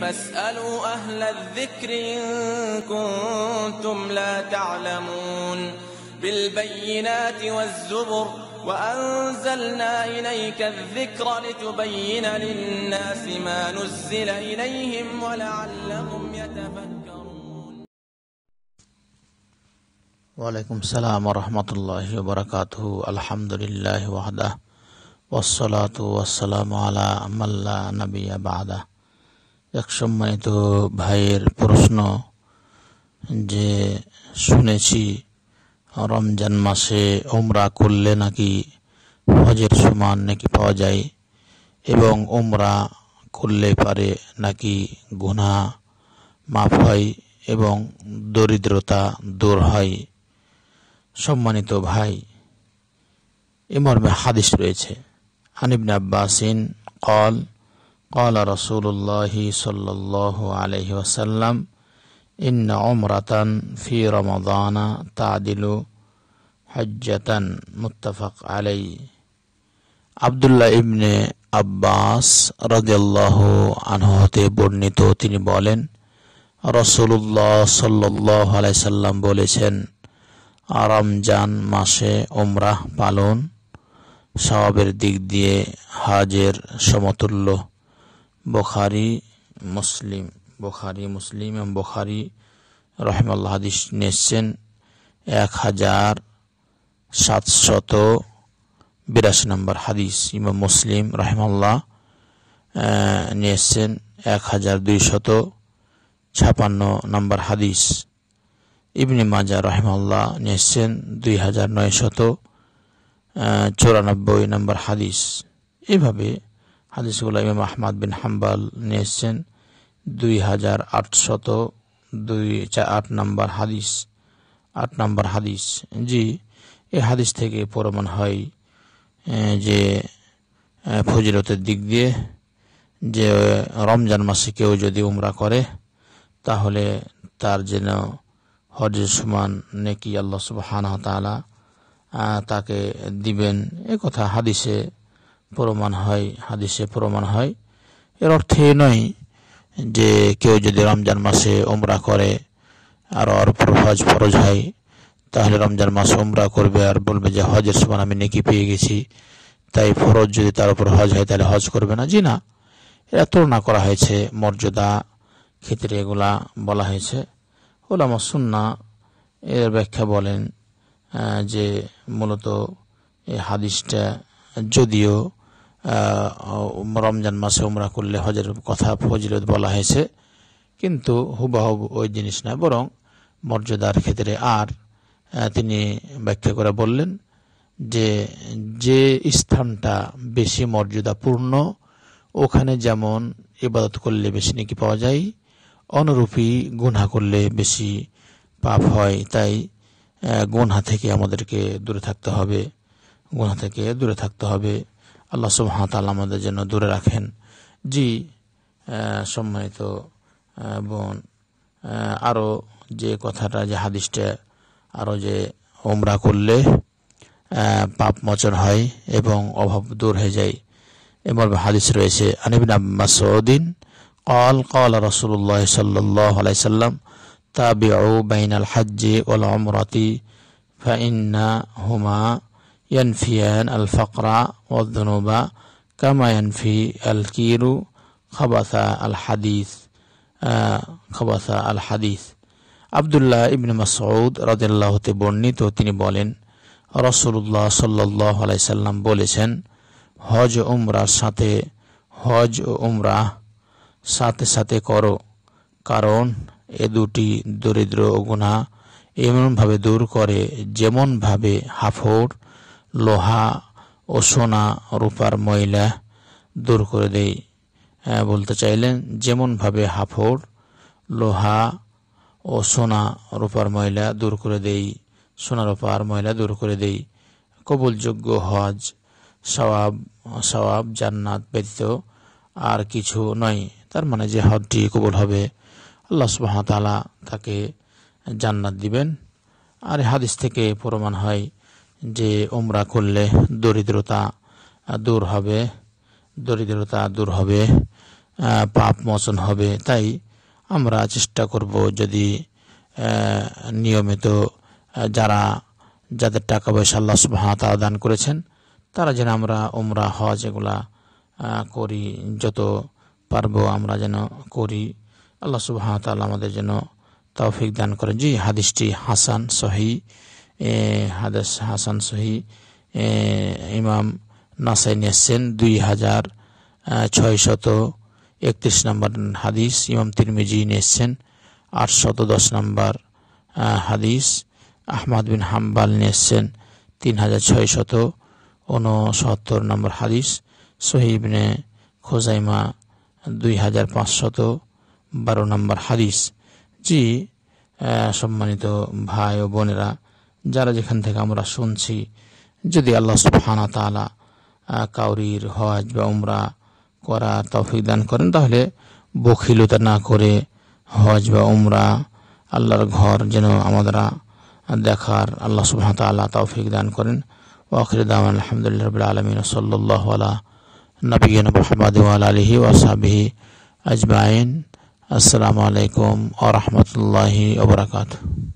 فاسألوا أهل الذكر إن كنتم لا تعلمون بالبينات والزبر وأنزلنا إليك الذكر لتبين للناس ما نزل إليهم ولعلهم يتفكرون وعليكم السلام ورحمة الله وبركاته الحمد لله وحده والصلاة والسلام على من لا نبي بعده এক সম্মানিত ভাইয়ের প্রশ্ন যে শুনেছি রমজান মাসে ওমরা করলে নাকি হজের সমান নাকি পাওয়া যায় এবং ওমরা করলে পারে নাকি গুণা মাফ হয় এবং দরিদ্রতা দূর হয় সম্মানিত ভাই এমর্মে হাদিস রয়েছে হানিবনে আব্বাসিন কল قال رسول الله صلى الله عليه وسلم إن عمرة في رمضان تعدل حجة متفق عليه عبد আবদুল্লাহ ইবনে আব্বাস রাজিয়াল্লাহ আনহ হতে বর্ণিত তিনি বলেন রসুল্লাহ সাল্লাহ আলাইসাল্লাম বলেছেন আরামজান মাসে ওমরাহ পালন স্বভাবের দিক দিয়ে হাজের সমতুল্য বোখারি মুসলিম বোখারি মুসলিম এবং বোখারি রহমাল্লা হাদিস নিয়েছেন এক হাজার সাতশত বিরাশি নম্বর হাদিস ইমাম মুসলিম রহমাল্লাহ নিয়েছেন এক হাজার দুইশত ছাপান্ন নম্বর হাদিস ইবনি মাজা রহমাল্লাহ নিয়েছেন দুই হাজার নয়শত চুরানব্বই নম্বর হাদিস এভাবে হাদিসগুলো ইমাম আহমাদ বিন হাম্বাল নিয়ে এসছেন দুই হাজার আটশত দুই আট নম্বর হাদিস আট নম্বর হাদিস জি এ হাদিস থেকে প্রমাণ হয় যে ফজিলতের দিক দিয়ে যে রমজান মাসে কেউ যদি উমরা করে তাহলে তার যেন হজের সুমান নেকি আল্লাহ সুবাহ তাকে দিবেন এ কথা হাদিসে প্রমাণ হয় হাদিসে প্রমাণ হয় এর অর্থে নয় যে কেউ যদি রমজান মাসে ওমরা করে আর অর হজ ফরজ হয় তাহলে রমজান মাসে ওমরা করবে আর বলবে যে হজের সমান আমি নেকি পেয়ে গেছি তাই ফরজ যদি তার উপর হজ হয় তাহলে হজ করবে না জি না এরা তুলনা করা হয়েছে মর্যাদা ক্ষেত্রে এগুলা বলা হয়েছে ওলামা সুন্না এর ব্যাখ্যা বলেন যে মূলত এই হাদিসটা যদিও রমজান মাসে উমরা করলে হজের কথা ফজিলত বলা হয়েছে কিন্তু হুবাহু ওই জিনিস না বরং মর্যাদার ক্ষেত্রে আর তিনি ব্যাখ্যা করে বললেন যে যে স্থানটা বেশি মর্যাদাপূর্ণ ওখানে যেমন ইবাদত করলে বেশি নাকি পাওয়া যায় অনুরূপী গুনহা করলে বেশি পাপ হয় তাই গুনহা থেকে আমাদেরকে দূরে থাকতে হবে গুনহা থেকে দূরে থাকতে হবে আল্লাহ সুবাহতাল আমাদের জন্য দূরে রাখেন জি সম্মানিত বোন আরও যে কথাটা যে হাদিসটা আরও যে ওমরা করলে পাপ মোচন হয় এবং অভাব দূর হয়ে যায় এমর হাদিস রয়েছে আনিবিন মাসউদ্দিন قال قال رسول الله صلى الله عليه وسلم تابعوا بين الحج والعمرة হুমা ينفيان الفقر والذنوب كما ينفي الكير خبث الحديث খবাসা আল হাদিস আবদুল্লাহ ইবনে মাসউদ রাদিল্লাহতে বর্ণিত তিনি বলেন الله সাল্লাহ আলাইসাল্লাম বলেছেন হজ ও উমরার সাথে হজ ও উমরা সাথে সাথে করো কারণ এ দুটি দরিদ্র গুণা এমনভাবে দূর করে যেমনভাবে হাফড় লোহা ও সোনা রূপার ময়লা দূর করে দেই বলতে চাইলেন যেমনভাবে হাফড় লোহা ও সোনা রূপার ময়লা দূর করে দেই সোনা রূপার ময়লা দূর করে দেই কবুলযোগ্য হজ সওয়াব সওয়াব জান্নাত ব্যতীত আর কিছু নয় তার মানে যে হজটি কবুল হবে আল্লাহ সুবাহতালা তাকে জান্নাত দিবেন আর হাদিস থেকে প্রমাণ হয় যে ওমরা করলে দরিদ্রতা দূর হবে দরিদ্রতা দূর হবে পাপ মোচন হবে তাই আমরা চেষ্টা করব যদি নিয়মিত যারা যাদের টাকা পয়সা আল্লাহ সুবাহতা দান করেছেন তারা যেন আমরা ওমরা হজ এগুলা করি যত পারব আমরা যেন করি আল্লাহ সুবাহ আমাদের যেন তৌফিক দান করেন জি হাদিসটি হাসান সহি হাদেস হাসান সহি ইমাম নাসাই নিয়েছেন দুই হাজার ছয়শত একত্রিশ নম্বর হাদিস ইমাম তিরমিজি নিয়েছেন আটশত দশ নম্বর হাদিস আহমদ বিন হাম্বাল নিয়েছেন তিন হাজার ছয়শত ঊনসত্তর নম্বর হাদিস সহিবনে খোজাইমা দুই হাজার পাঁচশত বারো নম্বর হাদিস জি সম্মানিত ভাই ও বোনেরা যারা যেখান থেকে আমরা শুনছি যদি আল্লাহ সুফানা তালা কাউরির হজ বা উমরা করা তফিক দান করেন তাহলে বখিলতা না করে হজ বা উমরা আল্লাহর ঘর যেন আমরা দেখার আল্লাহ সুফান তাল্লাহ তৌফিক দান করেন ওয়াখির দাম আলহামদুলিল্লাহ রবিল আলমিন সাল্লাহ নবীন মোহাম্মদ আলহি ওয়াসাবিহি আজমাইন আসসালামু আলাইকুম ও রহমতুল্লাহি ওবরাকাতু